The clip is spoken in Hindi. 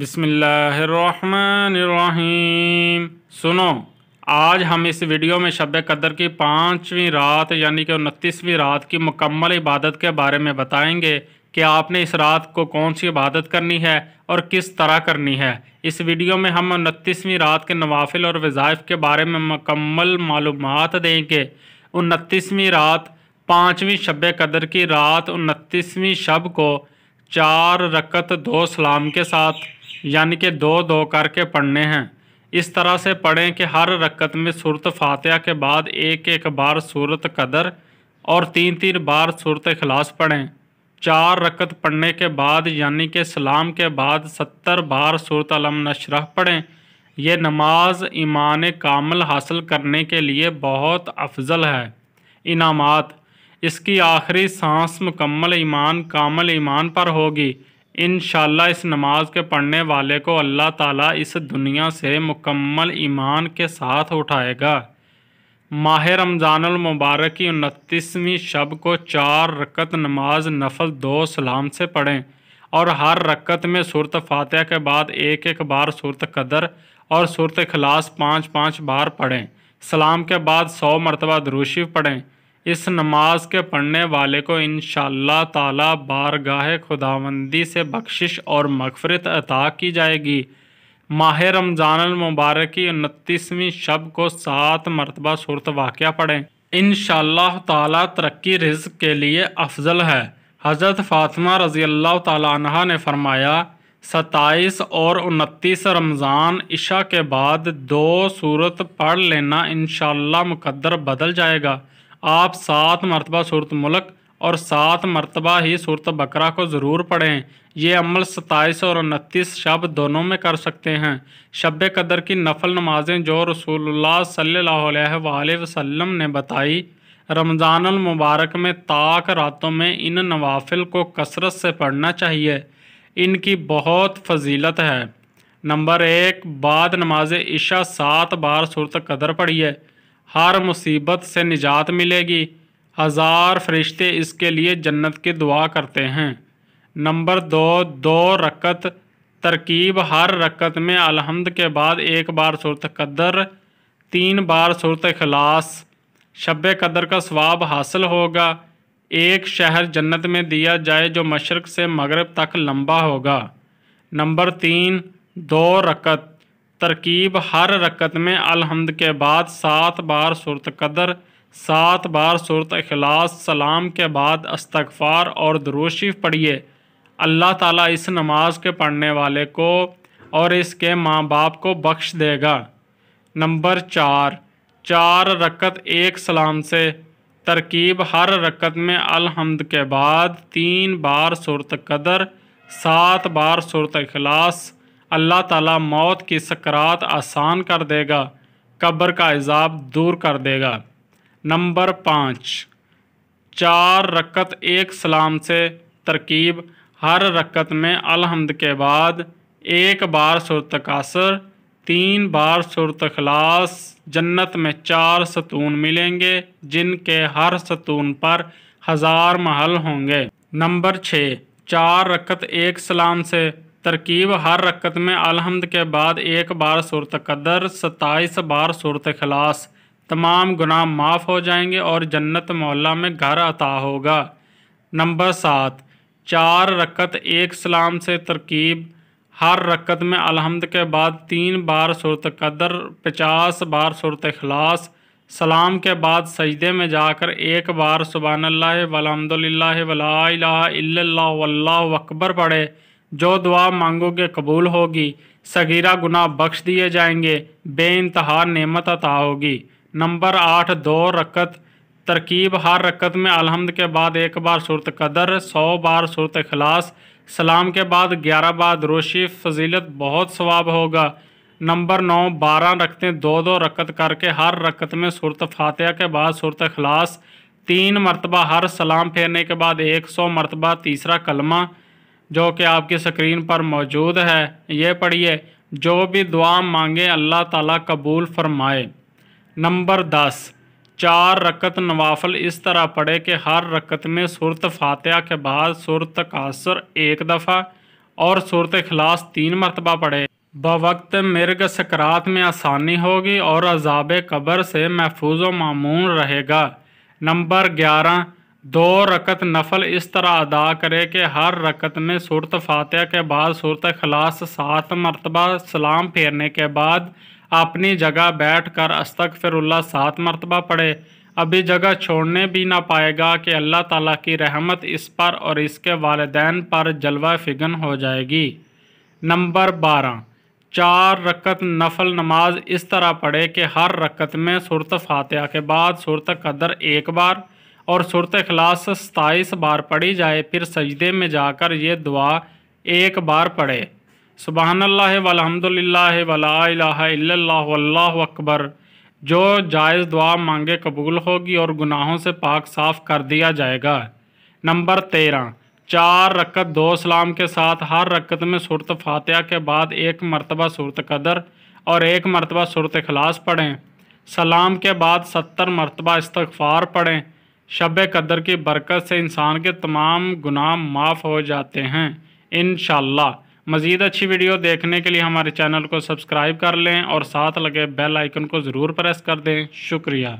बिसमीम सुनो आज हम इस वीडियो में शब कदर की पाँचवीं रात यानी कि उनतीसवीं रात की मुकम्मल इबादत के बारे में बताएंगे कि आपने इस रात को कौन सी इबादत करनी है और किस तरह करनी है इस वीडियो में हम उनतीसवीं रात के नवाफिल और वज़ाइफ के बारे में मुकम्मल मालूम देंगे उनतीसवीं रात पाँचवीं शब कदर की रात उनतीसवीं शब को चार रकत दो सलाम के साथ यानी कि दो दो करके पढ़ने हैं इस तरह से पढ़ें कि हर रकत में सूरत फातिहा के बाद एक एक बार सूरत कदर और तीन तीन बार सूरत खलास पढ़ें चार रकत पढ़ने के बाद यानी कि सलाम के बाद सत्तर बार सूरत अलम नशरह पढ़ें यह नमाज ईमान कामल हासिल करने के लिए बहुत अफजल है इनामात इसकी आखिरी सांस मुकम्मल ईमान कामल ईमान पर होगी इन इस नमाज के पढ़ने वाले को अल्लाह ताला इस दुनिया से मुकम्मल ईमान के साथ उठाएगा माह रमज़ानमबारक की उनतीसवीं शब को चार रकत नमाज नफल दो सलाम से पढ़ें और हर रकत में सूरत फातह के बाद एक एक बार सूरत कदर और सूरत खलास पाँच पाँच बार पढ़ें सलाम के बाद सौ मरतबा दरूशी पढ़ें इस नमाज के पढ़ने वाले को इन ताला बारगाह खुदावंदी से बख्शिश और मगफरत अता की जाएगी माह रमज़ान मुबारक की उनतीसवीं शब को सात मरतबा सूरत वाक़ पढ़ें इन ताला तरक्की रिज के लिए अफजल है हज़रत फ़ातिमा रज़ी अल्लाह तह ने फरमाया सत्ताईस और उनतीस रमज़ान इशा के बाद दो सूरत पढ़ लेना इन मुकद्दर बदल जाएगा आप सात मरतबा सूरत मुल्क और सात मरतबा ही सूरत बकरा को ज़रूर पढ़ें ये अमल सताईस और उनतीस शब दोनों में कर सकते हैं शब कदर की नफल नमाजें जो रसूलुल्लाह सल्लल्लाहु वसम वसल्लम ने बताई रमज़ानमबारक में ताक रातों में इन नवाफिल को कसरत से पढ़ना चाहिए इनकी बहुत फजीलत है नंबर एक बाद नमाज इशा सात बार सूरत कदर पढ़िए हर मुसीबत से निजात मिलेगी हज़ार फरिश्ते इसके लिए जन्नत की दुआ करते हैं नंबर दो दो रकत तरकीब हर रकत में अलहमद के बाद एक बार सूरत कदर तीन बार सूरत खलास शब कदर का स्वाब हासिल होगा एक शहर जन्नत में दिया जाए जो मशरक़ से मगरब तक लंबा होगा नंबर तीन दो रकत तरकीब हर रकत में अलहमद के बाद सात बार सुरत कदर सात बार सुरत अखलास सलाम के बाद अस्तगफ़ार और दरोशीफ पढ़िए अल्लाह ताला इस नमाज के पढ़ने वाले को और इसके माँ बाप को बख्श देगा नंबर चार चार रकत एक सलाम से तरकीब हर रकत में अलहमद के बाद तीन बार सुरत कदर सात बार सुरत अखलास अल्लाह ताला मौत की सकरात आसान कर देगा कब्र का अजाब दूर कर देगा नंबर पाँच चार रकत एक सलाम से तरकीब हर रकत में अलहमद के बाद एक बार सुरत कासर तीन बार सुरत खलास जन्नत में चार सतून मिलेंगे जिनके हर सतून पर हज़ार महल होंगे नंबर छः चार रकत एक सलाम से तरकीब हर रकत में अलहमद के बाद एक बार सूरत कदर सताईस बार सूरत खलास तमाम गुनाह माफ़ हो जाएंगे और जन्नत मोहल्ला में घर अता होगा नंबर सात चार रकत एक सलाम से तरकीब हर रकत में अलहमद के बाद तीन बार सूरत कदर पचास बार सूरत खलास सलाम के बाद सजदे में जाकर एक बार सुबहानल्ला वलहमदिल्ला वला अकबर पढ़े जो दुआ मांगोगे कबूल होगी सगीरा गुनाह बख्श दिए जाएंगे बेानतहा नमत अता होगी नंबर आठ दो रकत तरकीब हर रकत में अलहमद के बाद एक बार सूरत कदर सौ बार सूरत अखलास सलाम के बाद ग्यारह बार रोशी फजीलत बहुत सवाब होगा नंबर नौ बारह रखते दो दो रकत करके हर रकत में सूरत फातह के बाद सूरत अखलास तीन मरतबा हर सलाम फेरने के बाद एक सौ मरतबा तीसरा कलमा जो कि आपकी स्क्रीन पर मौजूद है ये पढ़िए जो भी दुआ मांगे अल्लाह ताला कबूल फरमाए नंबर दस चार रकत नवाफल इस तरह पढ़े कि हर रकत में सुरत फातह के बाद सुरत कासर एक दफ़ा और सूरत खलास तीन मरतबा पढ़े बवक्त मिर्ग सकरात में आसानी होगी और अजाब कब्र से महफूज व मामून रहेगा नंबर ग्यारह दो रकत नफल इस तरह अदा करे कि हर रकत में सूरत फातह के बाद सूरत खलास सात मरतबा सलाम फेरने के बाद अपनी जगह बैठ कर अस्तक फिर सात मरतबा पढ़े अभी जगह छोड़ने भी ना पाएगा कि अल्लाह ताला की रहमत इस पर और इसके वालदेन पर जलवा फिगन हो जाएगी नंबर बारह चार रकत नफल नमाज इस तरह पढ़े कि हर रकत में सूरत फातह के बाद सूरत कदर एक बार और सूरत अखलास सताईस बार पढ़ी जाए फिर सजदे में जाकर ये दुआ एक बार पढ़े सुबहानल्ला वलहमदिल्ला अकबर जो जायज़ दुआ मांगे कबूल होगी और गुनाहों से पाक साफ़ कर दिया जाएगा नंबर तेरह चार रकत दो सलाम के साथ हर रकत में सूरत फातह के बाद एक मरतबा सूरत कदर और एक मरतबा सूरत खलास पढ़ें सलाम के बाद सत्तर मरतबा इस्तफ़ार पढ़ें शब कदर की बरकत से इंसान के तमाम गुनाह माफ़ हो जाते हैं इन मज़ीद अच्छी वीडियो देखने के लिए हमारे चैनल को सब्सक्राइब कर लें और साथ लगे बेल आइकन को ज़रूर प्रेस कर दें शुक्रिया